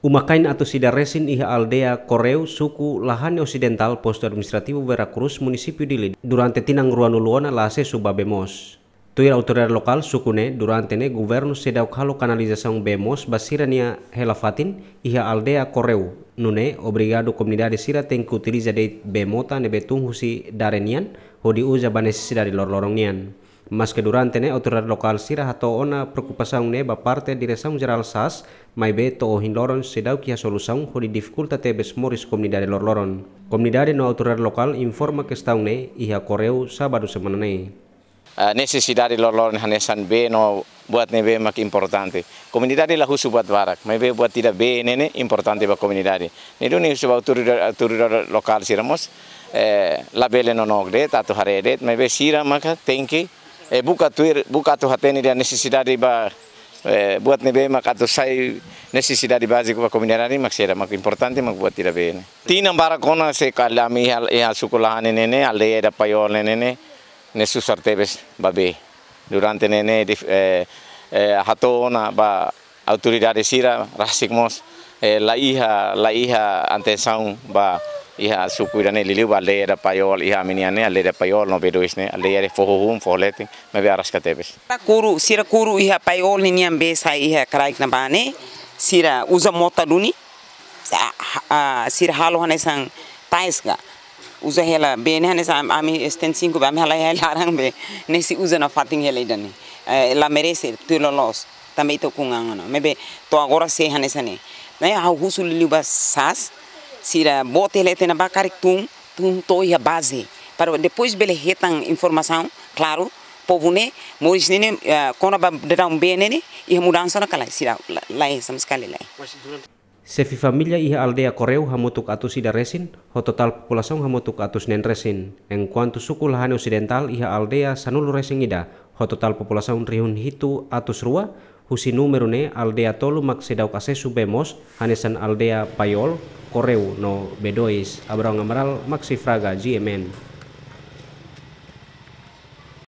Umakain atau resin iha aldea koreu suku lahan occidental posto administrativo Veracruz krus di Dilin. durante tinang luona lase subabemos. Tuir autoridad suku ne durante ne guvernu sedau halo kanalizasaun bemos basirania helafatin iha aldea Koreu. nune obrigado komunidade sira tem utiliza bemota ne husi darenian hodi uja banesisi dari lor-lorong nian. Mas kedurante durante ne lokal sirah atau ona ne ba parte resang jeral SAS, mai be to ohin loron sedau kia solusang a solução bes moris comunidade lor loron. Comunidade no autoridade lokal informa kes tau ne iha koreu sabadu seman semana ne. A eh, dari lor loron hanesan be no buat ne be mak importante. Comunidade la husu buat barak, mai be buat tidak be ne importante ba comunidade. Ne do ne husu autoridade lokal siramos eh, labele no nogde tatu haredet mai sira maka thank e buka tuir buka tu hateni da necessidade ba eh, buat nebe makato sai necessidade básica para comunidade maxera mak importante mak buat tira bene tina bara kona se kalami hal e hal ya, sukulahane nene ale ada payol nene ne susartebes babe durante nene eh, eh, hatona ba autoridade sira rasikmos eh, la hija la hija antesaun ba iha sukuira ne liliu ale era payol iha minia ne ale era payol no bedu isne ale era foho hum me be aras katebes kuru sira kuru iha payol ni niam besa iha kraik na bane sira uza mota duni sira halo hane sang uza hela bene hane sang ami esten cinco ba me hala hela rang be si uza na no fating hela idani la merece tulolos também tô com angana mebe to agora se hane sane né a husuliliba sas sira bote na bakarik tung tung tum toia base para depois bele retan informasaun claro povo ne moris né eh, kona ba dar um bem né e mudansa na kala sira lá estamos kali Sefi familia iha aldea koreu hamutuk atu sida resin, ho total população hamutuk atus nen resin. En kuantu suku lahan ocidental iha aldea sanulu resin ida, ho total população rihun hitu atus rua, husi numerune aldea tolu mak sedau kase subemos hanesan aldea payol, koreu no bedois Abraham ngamaral maxi fraga ji